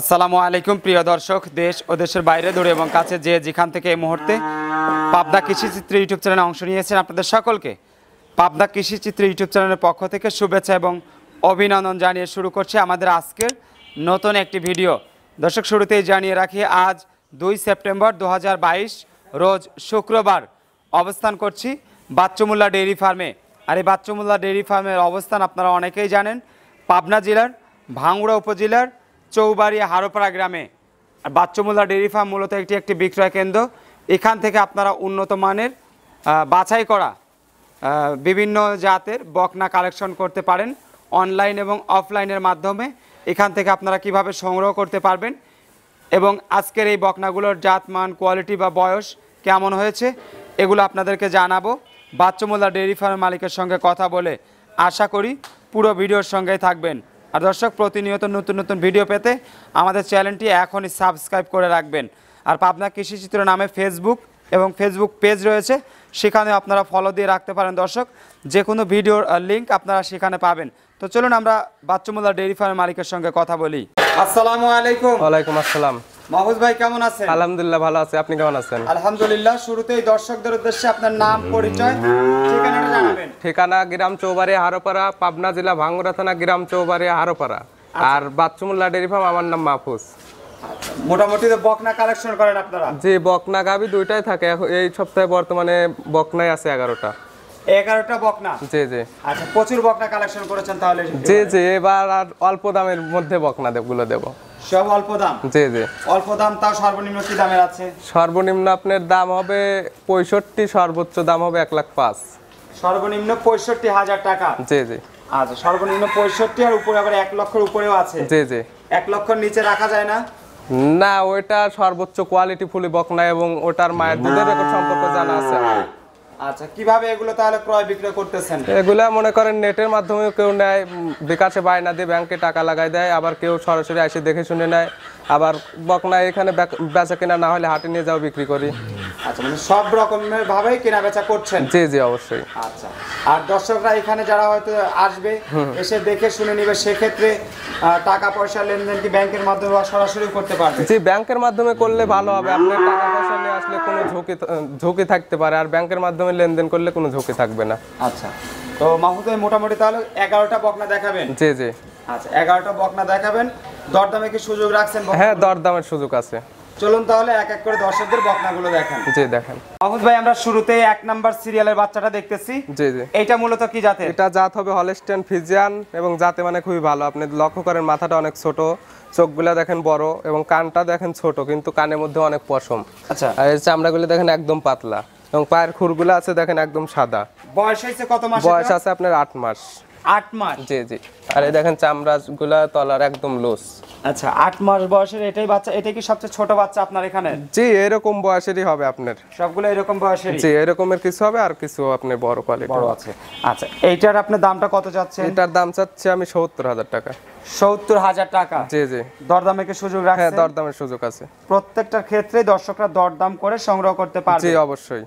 আসসালামু আলাইকুম প্রিয় দর্শক দেশ ও দেশের বাইরে দূরে এবং কাছে যে যেখান থেকে এই মুহূর্তে পাবদা কৃষিচিত্র ইউটিউব চ্যানেলে অংশ নিয়েছেন আপনাদের সকলকে পাবদা কৃষিচিত্র ইউটিউব চ্যানেলের পক্ষ থেকে শুভেচ্ছা এবং অভিনন্দন জানিয়ে শুরু করছে আমাদের আজকের নতুন একটি ভিডিও দর্শক শুরুতেই জানিয়ে রাখি আজ দুই সেপ্টেম্বর দু রোজ শুক্রবার অবস্থান করছি বাচ্চমুল্লা ডেইরি ফার্মে আর এই বাচ্চমুল্লা ডেইরি ফার্মের অবস্থান আপনারা অনেকেই জানেন পাবনা জেলার ভাঙ্গুড়া উপজেলার চৌবাড়ি হারোপাড়া গ্রামে আর বাচ্চমুল্লা ডেয়ারি ফার্ম মূলত একটি একটি বিক্রয় কেন্দ্র এখান থেকে আপনারা উন্নত মানের বাছাই করা বিভিন্ন জাতের বকনা কালেকশন করতে পারেন অনলাইন এবং অফলাইনের মাধ্যমে এখান থেকে আপনারা কিভাবে সংগ্রহ করতে পারবেন এবং আজকের এই বকনাগুলোর জাত মান কোয়ালিটি বা বয়স কেমন হয়েছে এগুলো আপনাদেরকে জানাবো বাচ্চমোল্লা ডেয়ারি ফার্মের মালিকের সঙ্গে কথা বলে আশা করি পুরো ভিডিওর সঙ্গেই থাকবেন আর দর্শক প্রতিনিয়ত নতুন নতুন ভিডিও পেতে আমাদের চ্যানেলটি এখনই সাবস্ক্রাইব করে রাখবেন আর পাবনা কৃষি চিত্র নামে ফেসবুক এবং ফেসবুক পেজ রয়েছে সেখানে আপনারা ফলো দিয়ে রাখতে পারেন দর্শক যে কোনো ভিডিওর লিঙ্ক আপনারা সেখানে পাবেন তো চলুন আমরা বাচ্চুমুল্লা ডেইরি ফার্মের মালিকের সঙ্গে কথা বলি আসসালামু আলাইকুম ওয়ালাইকুম আসসালাম মাহবুজ ভাই কেমন আছেন আলহামদুলিল্লাহ ভালো আছে আপনি কেমন আছেন আলহামদুলিল্লাহ শুরুতেই দর্শকদের উদ্দেশ্যে আপনার নাম পরিচয় ঠিকানাটা জানাবেন ঠিকানা গ্রাম চৌবাড়ি হারোপাড়া পাবনা জেলা ভাঙ্গুরা থানা গ্রাম চৌবাড়ি হারোপাড়া আচ্ছা। আর বাচ্চুমুল্লা ডেরি ফার্ম আমার নাম মাহফুজ মোটামুটি বকনা কালেকশন করেন আপনারা যে বকনা গাবি দুইটাই থাকে এই সপ্তাহে বর্তমানে বকনাই আছে এগারোটা এগারোটা বকনা জি জি আচ্ছা প্রচুর বকনা কালেকশন করেছেন তাহলে জি জি এবার আর অল্প দামের মধ্যে বকনা গুলো দেবো সব অল্প দাম জি জি অল্প দাম তাও সর্বনিম্ন কি দামের আছে সর্বনিম্ন আপনার দাম হবে পঁয়ষট্টি সর্বোচ্চ দাম হবে এক লাখ পাঁচ সর্বনিম্ন পঁয়ষট্টি হাজার টাকা জি জি আচ্ছা সর্বনিম্ন পঁয়ষট্টি আর উপরে আবার এক লক্ষের উপরেও আছে জি জি এক লক্ষর নিচে রাখা যায় না না ওইটা সর্বোচ্চ কোয়ালিটি ফুলি না এবং ওটার মায়ের দুধের সম্পর্ক জানা আছে আচ্ছা কিভাবে এগুলো তাহলে ক্রয় বিক্রয় করতেছেন এগুলা মনে করেন নেটের মাধ্যমে কেউ নেয় বিকাশে বায়না দিয়ে ব্যাংকে টাকা লাগায় দেয় আবার কেউ সরাসরি এসে দেখে শুনে নেয় আবার বকনা এখানে বেচা কেনা না হলে হাটে নিয়ে যাও বিক্রি করি আচ্ছা মানে সব রকমের ভাবেই কেনা বেচা করছেন জি জি অবশ্যই আচ্ছা আর দর্শকরা এখানে যারা হয়তো আসবে এসে দেখে শুনে নিবে সেক্ষেত্রে টাকা পয়সা লেনদেন কি ব্যাংকের মাধ্যমে বা সরাসরি করতে পারবে জি ব্যাংকের মাধ্যমে করলে ভালো হবে আপনার টাকা পয়সা নিয়ে আসলে কোনো ঝুঁকি ঝুঁকি থাকতে পারে আর ব্যাংকের মাধ্যমে লেনদেন করলে কোনো ঝুঁকি থাকবে না আচ্ছা তো মাহমুদ মোটামুটি তাহলে এগারোটা বকনা দেখাবেন জি জি আচ্ছা এগারোটা বকনা দেখাবেন দরদামে কি সুযোগ রাখছেন হ্যাঁ দরদামের সুযোগ আছে চলুন তাহলে এক এক করে দর্শকদের বকনাগুলো দেখেন জি দেখেন মাহমুদ ভাই আমরা শুরুতেই এক নাম্বার সিরিয়ালের বাচ্চাটা দেখতেছি জি জি এটা মূলত কি জাতের এটা জাত হবে হলস্টেন ফিজিয়ান এবং জাতে মানে খুবই ভালো আপনি লক্ষ্য করেন মাথাটা অনেক ছোট চোখগুলো দেখেন বড় এবং কানটা দেখেন ছোট কিন্তু কানের মধ্যে অনেক পশম আচ্ছা আর এর চামড়াগুলো দেখেন একদম পাতলা এবং পায়ের খুরগুলো আছে দেখেন একদম সাদা বয়স হয়েছে কত মাস বয়স আছে আপনার আট মাস আট মাস জি জি দেখেন চামড়াগুলা তলার একদম আচ্ছা আট মাস বয়সের এটাই বাচ্চা এটাই কি সবচেয়ে ছোট বাচ্চা আপনার এখানে জি এরকম বয়সেরই হবে আপনার সবগুলো এরকম জি এরকমের কিছু হবে আর কিছু আপনি বড় কোয়ালিটি বড় আছে আচ্ছা এইটার আপনার দামটা কত যাচ্ছে এটার দাম চাচ্ছে আমি সত্তর হাজার টাকা সত্তর হাজার টাকা জি জি সুযোগ হ্যাঁ, দরদামের সুযোগ আছে প্রত্যেকটার ক্ষেত্রে দর্শকরা দরদাম করে সংগ্রহ করতে পারবে অবশ্যই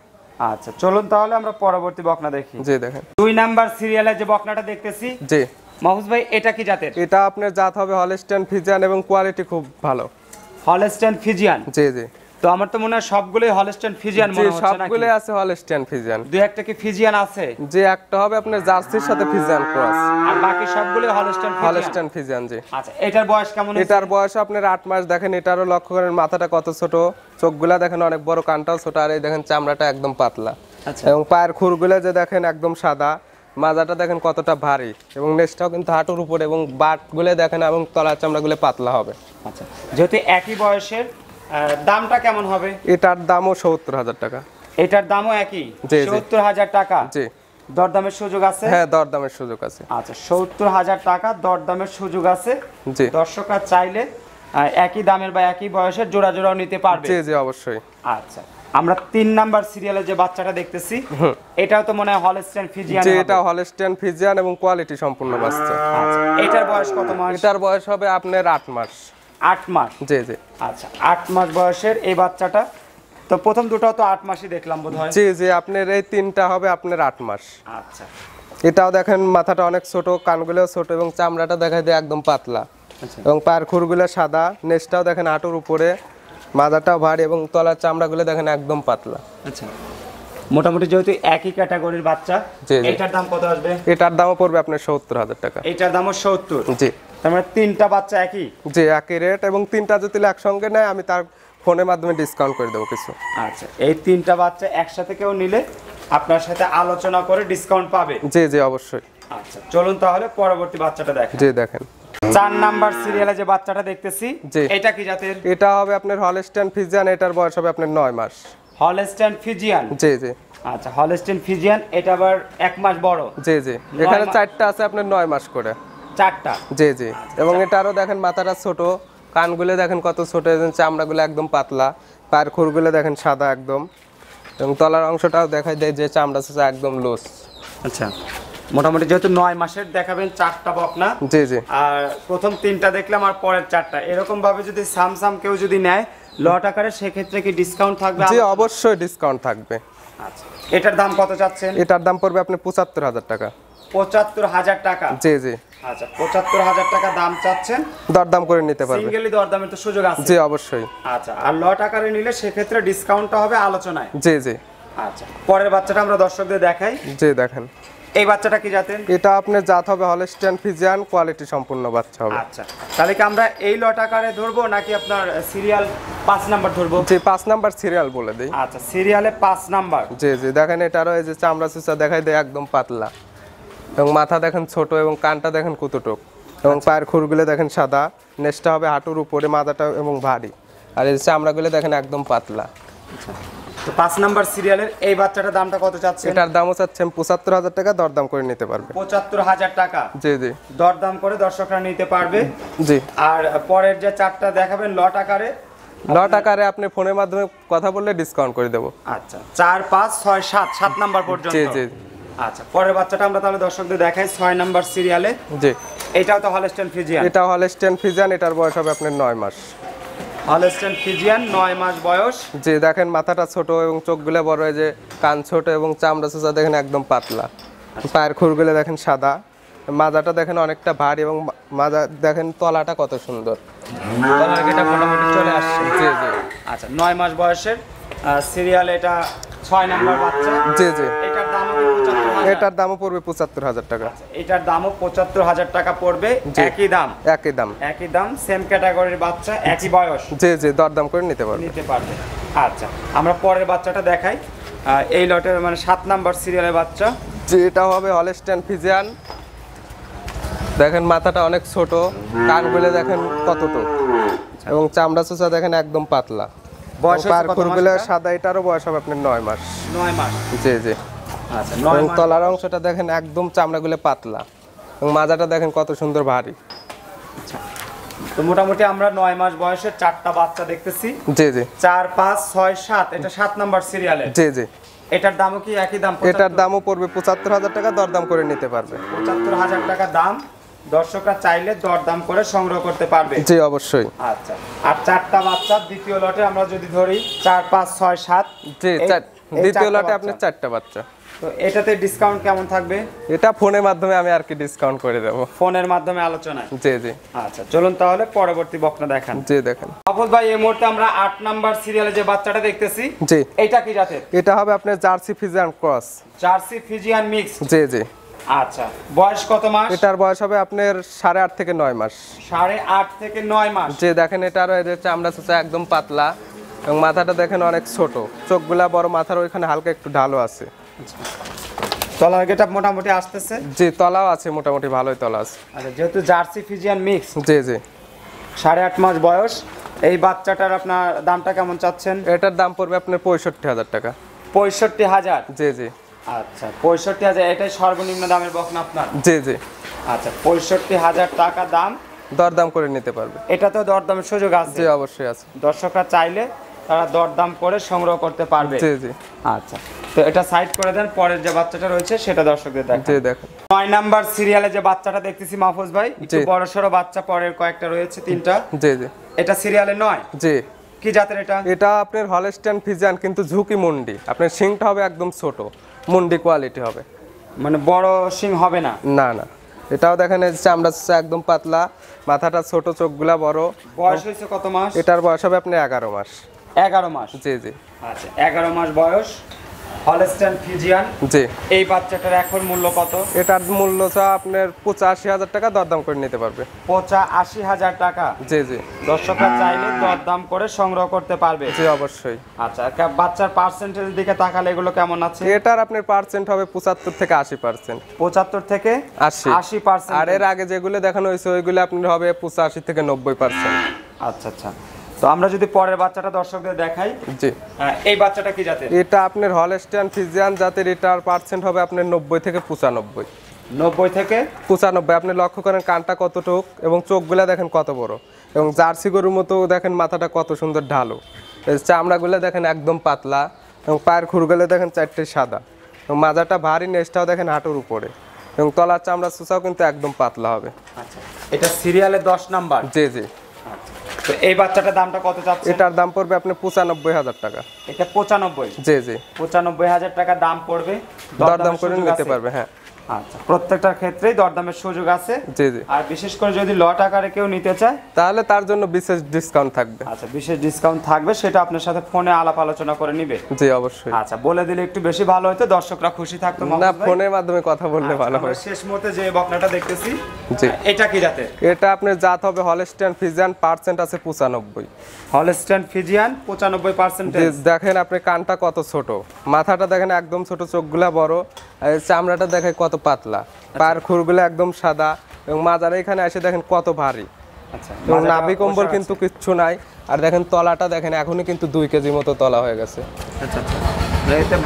আচ্ছা চলুন তাহলে আমরা পরবর্তী বকনা দেখি জি দেখেন দুই নাম্বার সিরিয়ালে যে বকনাটা দেখতেছি জি মাহুজ ভাই এটা কি জাতের এটা আপনার জাত হবে হলস্টাইন ফিজিয়ান এবং কোয়ালিটি খুব ভালো হলস্টাইন ফিজিয়ান জি জি তো আমার তো মনে হয় সবগুলোই হলস্টেন ফিজিয়ান মনে হচ্ছে নাকি সবগুলোই আছে হলস্টেন ফিজিয়ান দুই একটা কি ফিজিয়ান আছে যে একটা হবে আপনার জার্সির সাথে ফিজিয়ান ক্রস আর বাকি সবগুলোই হলস্টেন হলস্টেন ফিজিয়ান জি আচ্ছা এটার বয়স কেমন এটার বয়স আপনার 8 মাস দেখেন এটারও লক্ষ্য করেন মাথাটা কত ছোট চোখগুলো দেখেন অনেক বড় কানটাও ছোট আর এই দেখেন চামড়াটা একদম পাতলা আচ্ছা। এবং পায়ের খুরগুলো যে দেখেন একদম সাদা মাজাটা দেখেন কতটা ভারী এবং নেস্টটাও কিন্তু হাঁটুর উপরে এবং বাটগুলো দেখেন এবং তলার চামড়াগুলো পাতলা হবে আচ্ছা যেহেতু একই বয়সের দামটা কেমন হবে এটার দামও সত্তর হাজার টাকা এটার দামও একই সত্তর হাজার টাকা জি দরদামের সুযোগ আছে হ্যাঁ দরদামের সুযোগ আছে আচ্ছা সত্তর হাজার টাকা দরদামের সুযোগ আছে জি দর্শকরা চাইলে একই দামের বা একই বয়সের জোড়া জোড়াও নিতে পারবে জি জি অবশ্যই আচ্ছা আমরা তিন নাম্বার সিরিয়ালে যে বাচ্চাটা দেখতেছি এটাও তো মনে হয় হলস্টেন ফিজিয়ান জি এটা হলস্টেন ফিজিয়ান এবং কোয়ালিটি সম্পূর্ণ বাচ্চা আচ্ছা, এটার বয়স কত মাস এটার বয়স হবে আপনার 8 মাস আট মাস জি জি আচ্ছা আট মাস বয়সের এই বাচ্চাটা তো প্রথম দুটো তো আট মাসই দেখলাম বোধ হয় জি জি আপনার এই তিনটা হবে আপনার আট মাস আচ্ছা এটাও দেখেন মাথাটা অনেক ছোট কানগুলো ছোট এবং চামড়াটা দেখা যায় একদম পাতলা আচ্ছা। এবং পায়ের খুরগুলো সাদা নেসটাও দেখেন আটুর উপরে মাথাটাও ভারী এবং তলার চামড়াগুলো দেখেন একদম পাতলা আচ্ছা মোটামুটি যেহেতু একই ক্যাটাগরির বাচ্চা এটার দাম কত আসবে এটার দামও পড়বে আপনার সত্তর হাজার টাকা এটার দামও সত্তর জি তার মানে তিনটা বাচ্চা একই একই রেট এবং তিনটা যদি একসঙ্গে নেয় আমি তার ফোনের মাধ্যমে ডিসকাউন্ট করে দেবো কিছু আচ্ছা এই তিনটা বাচ্চা একসাথে কেউ নিলে আপনার সাথে আলোচনা করে ডিসকাউন্ট পাবে জি জি অবশ্যই আচ্ছা, চলুন তাহলে পরবর্তী বাচ্চাটা দেখেন চার নাম্বার সিরিয়ালে যে বাচ্চাটা দেখতেছি এটা কি এটা হবে আপনার ফিজিয়ান এটার বয়স হবে আপনার নয় মাস হলস্টাইন ফিজিয়ান ফিজিয়ান এটা আবার এক মাস বড় জি জি এখানে চারটা আছে আপনার 9 মাস করে চারটা জি জি এবং এটারও দেখেন মাথাটা ছোট কানগুলো দেখেন কত ছোট এবং চামড়াগুলো একদম পাতলা পায়ের খুরগুলো দেখেন সাদা একদম এবং তলার অংশটাও দেখায় দেয় যে চামড়া ছোঁচা একদম লোস আচ্ছা মোটামুটি যেহেতু নয় মাসের দেখাবেন চারটা বকনা জি জি আর প্রথম তিনটা দেখলাম আর পরের চারটা এরকম ভাবে যদি স্যামসাম কেউ যদি নেয় লট আকারে সেক্ষেত্রে কি ডিসকাউন্ট থাকবে জি অবশ্যই ডিসকাউন্ট থাকবে আচ্ছা এটার দাম কত চাচ্ছেন এটার দাম পড়বে আপনি পঁচাত্তর হাজার টাকা পঁচাত্তর হাজার টাকা আচ্ছা, পঁচাত্তর হাজার টাকা দাম চাচ্ছেন দরদাম করে নিতে পারবেন দরদামের তো সুযোগ অবশ্যই আচ্ছা, আর লট আকারে নিলে সেক্ষেত্রে হবে আলোচনায় আচ্ছা পরের বাচ্চাটা আমরা দর্শকদের দেখাই দেখেন এই বাচ্চাটা কি এটা আপনার হবে ফিজিয়ান কোয়ালিটি সম্পূর্ণ বাচ্চা আচ্ছা, তাহলে কি আমরা এই লট আকারে ধরবো নাকি আপনার সিরিয়াল পাঁচ নাম্বার ধরবো পাঁচ নাম্বার সিরিয়াল বলে আচ্ছা সিরিয়ালে পাঁচ নাম্বার দেখেন যে চামড়া চুচা দেখাই দেয় একদম পাতলা এবং মাথা দেখেন ছোট এবং কানটা দেখেন কুতুটুক এবং পায়ের খুরগুলো দেখেন সাদা নেসটা হবে হাঁটুর উপরে মাথাটা এবং ভারী আর এই চামড়াগুলো দেখেন একদম পাতলা তো পাঁচ নাম্বার সিরিয়ালের এই বাচ্চাটার দামটা কত দামও চাচ্ছেন পঁচাত্তর হাজার টাকা দরদাম করে নিতে পারবে পঁচাত্তর হাজার টাকা জি জি দরদাম করে দর্শকরা নিতে পারবে জি আর পরের যে চারটা দেখাবেন লট আকারে আকারে আপনি ফোনের মাধ্যমে কথা বললে ডিসকাউন্ট করে দেবো আচ্ছা চার পাঁচ ছয় সাত সাত নাম্বার পর্যন্ত জি জি আচ্ছা পরের বাচ্চাটা আমরা তাহলে দর্শকদের দেখাই 6 নাম্বার সিরিয়ালে জি এটাও তো হলস্টেন ফ্রিজিয়ান এটাও হলস্টেন ফিজিয়ান এটার বয়স হবে আপনার 9 মাস হলস্টেন ফিজিয়ান 9 মাস বয়স জি দেখেন মাথাটা ছোট এবং চোখগুলো বড় হয়ে যে কান ছোট এবং চামড়া সোজা দেখেন একদম পাতলা আচ্ছা। পায়ের খুরগুলো দেখেন সাদা মাজাটা দেখেন অনেকটা ভারী এবং মাজা দেখেন তলাটা কত সুন্দর চলে আসছে জি জি আচ্ছা নয় মাস বয়সের সিরিয়াল এটা ছয় নাম্বার বাচ্চা জি জি এটার দামও পড়বে পঁচাত্তর হাজার টাকা আচ্ছা, এটার দামও পঁচাত্তর হাজার টাকা পড়বে একই দাম একই দাম একই দাম সেম ক্যাটাগরির বাচ্চা একই বয়স জি জি দরদাম করে নিতে পারবে নিতে পারবে আচ্ছা আমরা পরের বাচ্চাটা দেখাই এই লটের মানে সাত নাম্বার সিরিয়ালের বাচ্চা যে এটা হবে হলেস্টান ফিজিয়ান দেখেন মাথাটা অনেক ছোট কান বলে দেখেন কতটুক এবং চামড়া চোচা দেখেন একদম পাতলা বয়স পার সাদা এটারও বয়স হবে আপনার নয় মাস নয় মাস জি জি আচ্ছা নয় তলার অংশটা দেখেন একদম চামড়াগুলো পাতলা এবং মাজাটা দেখেন কত সুন্দর ভারী আচ্ছা, তো মোটামুটি আমরা নয় মাস বয়সের চারটা বাচ্চা দেখতেছি জি জি চার পাঁচ ছয় সাত এটা সাত নাম্বার সিরিয়ালে জি জি এটার দামও কি একই দাম এটার দামও পড়বে পঁচাত্তর হাজার টাকা দরদাম করে নিতে পারবে পঁচাত্তর হাজার টাকা দাম দর্শকরা চাইলে দরদাম করে সংগ্রহ করতে পারবে জি অবশ্যই আচ্ছা আর চারটা বাচ্চা দ্বিতীয় লটে আমরা যদি ধরি চার পাঁচ ছয় সাত জি দ্বিতীয় লটে আপনার চারটা বাচ্চা তো এটাতে ডিসকাউন্ট কেমন থাকবে এটা ফোনের মাধ্যমে আমি আর কি ডিসকাউন্ট করে দেব ফোনের মাধ্যমে আলোচনা জি জি আচ্ছা চলুন তাহলে পরবর্তী বকনা দেখান জি দেখেন আফজ ভাই এই মুহূর্তে আমরা 8 নাম্বার সিরিয়ালে যে বাচ্চাটা দেখতেছি জি এটা কি জাতের এটা হবে আপনার Jersey Friesian cross Jersey Friesian mix জি জি আচ্ছা বয়স কত মাস এটার বয়স হবে আপনার সাড়ে আট থেকে নয় মাস সাড়ে আট থেকে নয় মাস যে দেখেন এটার চামড়া চোচা একদম পাতলা এবং মাথাটা দেখেন অনেক ছোট চোখগুলা বড় মাথার ওইখানে হালকা একটু ঢালো আছে তলা গেটা মোটামুটি আসতেছে জি তলাও আছে মোটামুটি ভালোই তলা আছে আচ্ছা যেহেতু জার্সি ফিজিয়ান মিক্স জি জি সাড়ে আট মাস বয়স এই বাচ্চাটার আপনার দামটা কেমন চাচ্ছেন এটার দাম পড়বে আপনার পঁয়ষট্টি হাজার টাকা পঁয়ষট্টি হাজার জি জি আচ্ছা পঁয়ষট্টি হাজার এটাই সর্বনিম্ন দামের বকনা আপনার জি জি আচ্ছা পঁয়ষট্টি হাজার টাকা দাম দরদাম করে নিতে পারবে এটা তো দরদামের সুযোগ আছে অবশ্যই আছে দর্শকরা চাইলে তারা দরদাম করে সংগ্রহ করতে পারবে জি জি আচ্ছা তো এটা সাইড করে দেন পরের যে বাচ্চাটা রয়েছে সেটা দর্শকদের দেখেন দেখো নয় নাম্বার সিরিয়ালে যে বাচ্চাটা দেখতেছি মাহফুজ ভাই একটু বড় সরো বাচ্চা পরের কয়েকটা রয়েছে তিনটা জি জি এটা সিরিয়ালে নয় জি কি জাতের এটা এটা আপনার হলস্টেন ফিজিয়ান কিন্তু ঝুঁকি মুন্ডি আপনার সিংটা হবে একদম ছোট মুন্ডি কোয়ালিটি হবে মানে বড় সিং হবে না না না এটাও দেখেন চামড়া একদম পাতলা মাথাটা ছোট চোখগুলা বড় বয়স হয়েছে কত মাস এটার বয়স হবে আপনার এগারো মাস এগারো মাস জি জি আচ্ছা এগারো মাস বয়স হলস্টাইন ফিজিয়ান জি এই বাচ্চাটার এখন মূল্য কত এটার মূল্য চা আপনার পঁচাশি হাজার টাকা দরদাম করে নিতে পারবে পঁচাশি হাজার টাকা জি জি দর্শকরা চাইলে দরদাম করে সংগ্রহ করতে পারবে জি অবশ্যই আচ্ছা বাচ্চার পার্সেন্টেজ দিকে তাকালে এগুলো কেমন আছে এটার আপনার পার্সেন্ট হবে পঁচাত্তর থেকে আশি পার্সেন্ট পঁচাত্তর থেকে আশি আশি পার্সেন্ট আর এর আগে যেগুলো দেখানো হয়েছে ওইগুলো আপনার হবে পঁচাশি থেকে নব্বই পার্সেন্ট আচ্ছা আচ্ছা তো আমরা যদি পরের বাচ্চাটা দর্শকদের দেখাই জি এই বাচ্চাটা কি জাতের এটা আপনার হলস্টাইন ফিজিয়ান জাতের এটার পার্সেন্ট হবে আপনার 90 থেকে 95 90 থেকে 95 আপনি লক্ষ্য করেন কানটা কতটুক এবং চোখগুলা দেখেন কত বড় এবং জার্সি গরুর মতো দেখেন মাথাটা কত সুন্দর ঢালো চামড়াগুলো দেখেন একদম পাতলা এবং পায়ের খুরগুলো দেখেন চারটে সাদা এবং মাজাটা ভারী নেস্টাও দেখেন হাঁটুর উপরে এবং তলার চামড়া সুসাও কিন্তু একদম পাতলা হবে আচ্ছা এটা সিরিয়ালে দশ নাম্বার জি জি আচ্ছা তো এই বাচ্চাটার দামটা কত চাচ্ছে এটার দাম পড়বে আপনি পঁচানব্বই হাজার টাকা এটা পঁচানব্বই জি জি পঁচানব্বই হাজার টাকা দাম পড়বে দর দাম করে নিতে পারবে হ্যাঁ আচ্ছা, প্রত্যেকটা ক্ষেত্রেই দরদামের সুযোগ আছে আর বিশেষ করে যদি লট আকারে কেউ নিতে চায় তাহলে তার জন্য বিশেষ ডিসকাউন্ট থাকবে আচ্ছা বিশেষ ডিসকাউন্ট থাকবে সেটা আপনার সাথে ফোনে আলাপ আলোচনা করে নিবে জি অবশ্যই আচ্ছা বলে দিলে একটু বেশি ভালো হতো দর্শকরা খুশি থাকতো না ফোনের মাধ্যমে কথা বললে আচ্ছা, ভালো হয় শেষ মুহূর্তে যে বকনাটা দেখতেছি জি এটা কি জাতে এটা আপনার জাত হবে হলস্টাইন ফিজিয়ান পার্সেন্ট আছে 95 হলস্টাইন ফিজিয়ান 95 পার্সেন্ট দেখেন আপনি কানটা কত ছোট মাথাটা দেখেন একদম ছোট চোখগুলা বড় চামড়াটা দেখে কত পাতলা আচ্ছা। পার খুরগুলো একদম সাদা এবং মাজার এখানে এসে দেখেন কত ভারী আচ্ছা, এবং নাভি কম্বল কিন্তু কিচ্ছু নাই আর দেখেন তলাটা দেখেন এখনই কিন্তু দুই কেজি মতো তলা হয়ে গেছে আচ্ছা, আচ্ছা।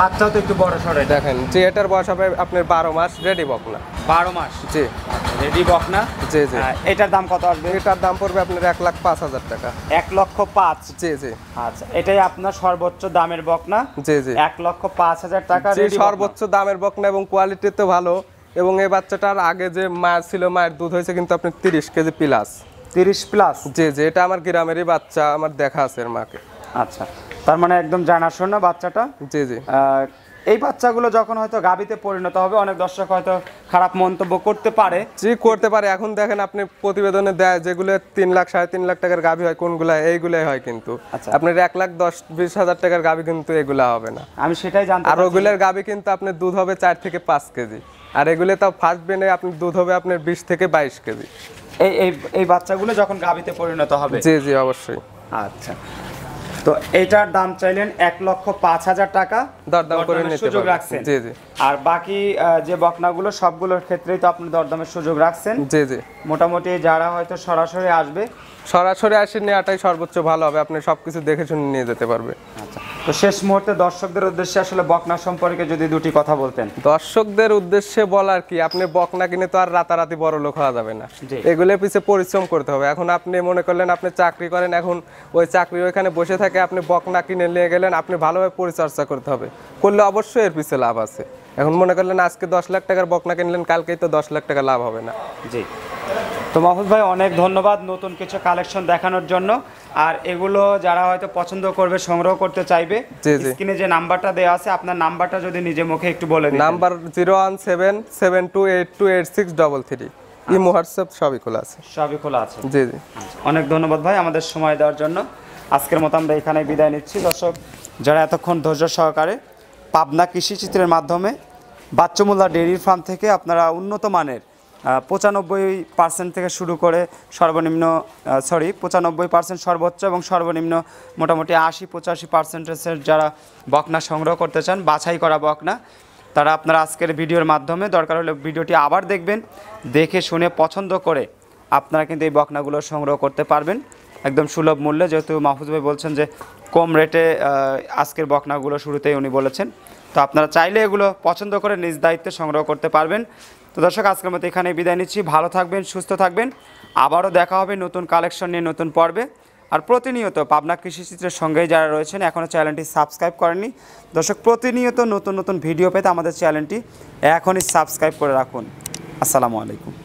বাচ্চাও তো একটু বড় সরে দেখেন যে এটার বয়স হবে আপনার বারো মাস রেডি বকনা বারো মাস জি রেডি বকনা জি জি হ্যাঁ, এটার দাম কত আসবে এটার দাম পড়বে আপনার এক লাখ পাঁচ হাজার টাকা এক লক্ষ পাঁচ জি জি আচ্ছা এটাই আপনার সর্বোচ্চ দামের বকনা জি জি এক লক্ষ পাঁচ হাজার টাকা সর্বোচ্চ দামের বকনা এবং কোয়ালিটি তো ভালো এবং এই বাচ্চাটার আগে যে মা ছিল মায়ের দুধ হয়েছে কিন্তু আপনি তিরিশ কেজি প্লাস তিরিশ প্লাস জি জি এটা আমার গ্রামেরই বাচ্চা আমার দেখা আছে এর মাকে আচ্ছা তার মানে একদম জানাশোনা বাচ্চাটা জি জি এই বাচ্চাগুলো যখন হয়তো গাবিতে পরিণত হবে অনেক দর্শক হয়তো খারাপ মন্তব্য করতে পারে জি করতে পারে এখন দেখেন আপনি প্রতিবেদনে দেয় যেগুলো তিন লাখ সাড়ে তিন লাখ টাকার গাবি হয় কোনগুলো এইগুলাই হয় কিন্তু আচ্ছা আপনার এক লাখ দশ বিশ হাজার টাকার গাবি কিন্তু এগুলা হবে না আমি সেটাই জানি আর ওগুলোর গাবি কিন্তু আপনার দুধ হবে চার থেকে পাঁচ কেজি আর এগুলো তাও ফার্স্ট বেনে আপনার দুধ হবে আপনার বিশ থেকে বাইশ কেজি এই এই বাচ্চাগুলো যখন গাবিতে পরিণত হবে জি জি অবশ্যই আচ্ছা তো এটার দাম চাইলেন এক লক্ষ পাঁচ হাজার টাকা দরদাম করে সুযোগ রাখছেন আর বাকি যে বকনাগুলো সবগুলোর ক্ষেত্রেই তো আপনি দরদামের সুযোগ রাখছেন জি জি মোটামুটি যারা হয়তো সরাসরি আসবে সরাসরি আসে নেওয়াটাই সর্বোচ্চ ভালো হবে আপনি সবকিছু দেখে শুনে নিয়ে যেতে পারবে আচ্ছা তো শেষ মুহূর্তে দর্শকদের উদ্দেশ্যে আসলে বকনা সম্পর্কে যদি দুটি কথা বলতেন দর্শকদের উদ্দেশ্যে বলার কি আপনি বকনা কিনে তো আর রাতারাতি বড় লোক হওয়া যাবে না এগুলোর পিছিয়ে পরিশ্রম করতে হবে এখন আপনি মনে করলেন আপনি চাকরি করেন এখন ওই চাকরি ওইখানে বসে থাকে থেকে আপনি বকনা কিনে নিয়ে গেলেন আপনি ভালোভাবে পরিচর্যা করতে হবে করলে অবশ্যই এর পিছিয়ে লাভ আছে এখন মনে করলেন আজকে দশ লাখ টাকার বকনা কিনলেন কালকেই তো দশ লাখ টাকা লাভ হবে না জি তো মাহফুজ ভাই অনেক ধন্যবাদ নতুন কিছু কালেকশন দেখানোর জন্য আর এগুলো যারা হয়তো পছন্দ করবে সংগ্রহ করতে চাইবে স্ক্রিনে যে নাম্বারটা দেওয়া আছে আপনার নাম্বারটা যদি নিজে মুখে একটু বলে দিন number zero one seven seven two eight two eight six double three imo আচ্ছা। হোয়াটসঅ্যাপ সবই খোলা আছে সবই খোলা আছে জি জি আচ্ছা। অনেক ধন্যবাদ ভাই আমাদের সময় দেওয়ার জন্য আজকের মতো আমরা এখানে বিদায় নিচ্ছি দর্শক যারা এতক্ষণ ধৈর্য সহকারে পাবনা কৃষি চিত্রের মাধ্যমে বাচ্চমুল্লা ডেইরি ফার্ম থেকে আপনারা উন্নত মানের পঁচানব্বই পার্সেন্ট থেকে শুরু করে সর্বনিম্ন সরি পঁচানব্বই পার্সেন্ট সর্বোচ্চ এবং সর্বনিম্ন মোটামুটি আশি পঁচাশি পার্সেন্টেজের যারা বকনা সংগ্রহ করতে চান বাছাই করা বকনা তারা আপনারা আজকের ভিডিওর মাধ্যমে দরকার হলে ভিডিওটি আবার দেখবেন দেখে শুনে পছন্দ করে আপনারা কিন্তু এই বকনাগুলো সংগ্রহ করতে পারবেন একদম সুলভ মূল্যে যেহেতু মাহফুজ ভাই বলছেন যে কম রেটে আজকের বকনাগুলো শুরুতেই উনি বলেছেন তো আপনারা চাইলে এগুলো পছন্দ করে নিজ দায়িত্বে সংগ্রহ করতে পারবেন তো দর্শক আজকের মতো এখানে বিদায় নিচ্ছি ভালো থাকবেন সুস্থ থাকবেন আবারও দেখা হবে নতুন কালেকশন নিয়ে নতুন পর্বে আর প্রতিনিয়ত পাবনা কৃষিচিত্রের সঙ্গেই যারা রয়েছেন এখনও চ্যানেলটি সাবস্ক্রাইব করেননি দর্শক প্রতিনিয়ত নতুন নতুন ভিডিও পেতে আমাদের চ্যানেলটি এখনই সাবস্ক্রাইব করে রাখুন আসসালামু আলাইকুম